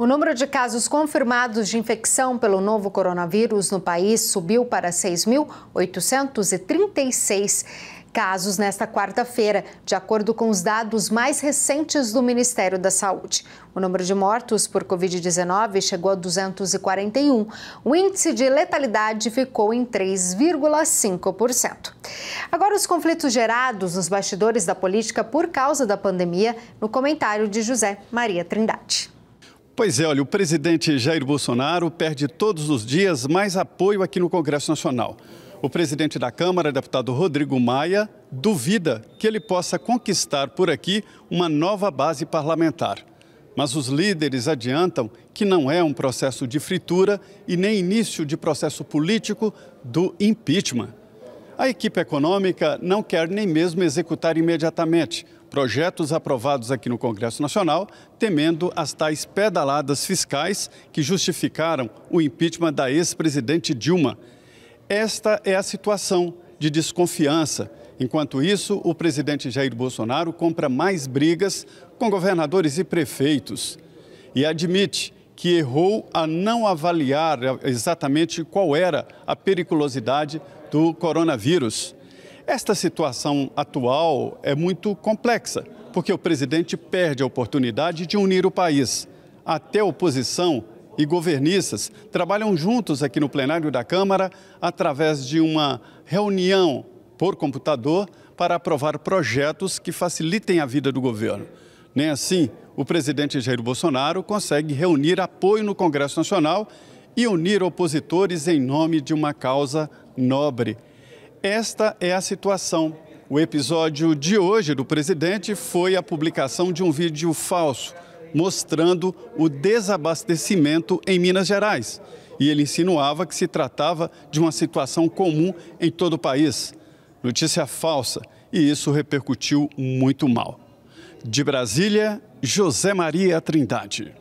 O número de casos confirmados de infecção pelo novo coronavírus no país subiu para 6.836 casos nesta quarta-feira, de acordo com os dados mais recentes do Ministério da Saúde. O número de mortos por Covid-19 chegou a 241. O índice de letalidade ficou em 3,5%. Agora, os conflitos gerados nos bastidores da política por causa da pandemia, no comentário de José Maria Trindade. Pois é, olha, o presidente Jair Bolsonaro perde todos os dias mais apoio aqui no Congresso Nacional. O presidente da Câmara, deputado Rodrigo Maia, duvida que ele possa conquistar por aqui uma nova base parlamentar. Mas os líderes adiantam que não é um processo de fritura e nem início de processo político do impeachment. A equipe econômica não quer nem mesmo executar imediatamente projetos aprovados aqui no Congresso Nacional, temendo as tais pedaladas fiscais que justificaram o impeachment da ex-presidente Dilma. Esta é a situação de desconfiança. Enquanto isso, o presidente Jair Bolsonaro compra mais brigas com governadores e prefeitos e admite que errou a não avaliar exatamente qual era a periculosidade do coronavírus. Esta situação atual é muito complexa, porque o presidente perde a oportunidade de unir o país. Até oposição e governistas trabalham juntos aqui no plenário da Câmara através de uma reunião por computador para aprovar projetos que facilitem a vida do governo. Nem assim, o presidente Jair Bolsonaro consegue reunir apoio no Congresso Nacional e unir opositores em nome de uma causa nobre esta é a situação. O episódio de hoje do presidente foi a publicação de um vídeo falso mostrando o desabastecimento em Minas Gerais. E ele insinuava que se tratava de uma situação comum em todo o país. Notícia falsa, e isso repercutiu muito mal. De Brasília, José Maria Trindade.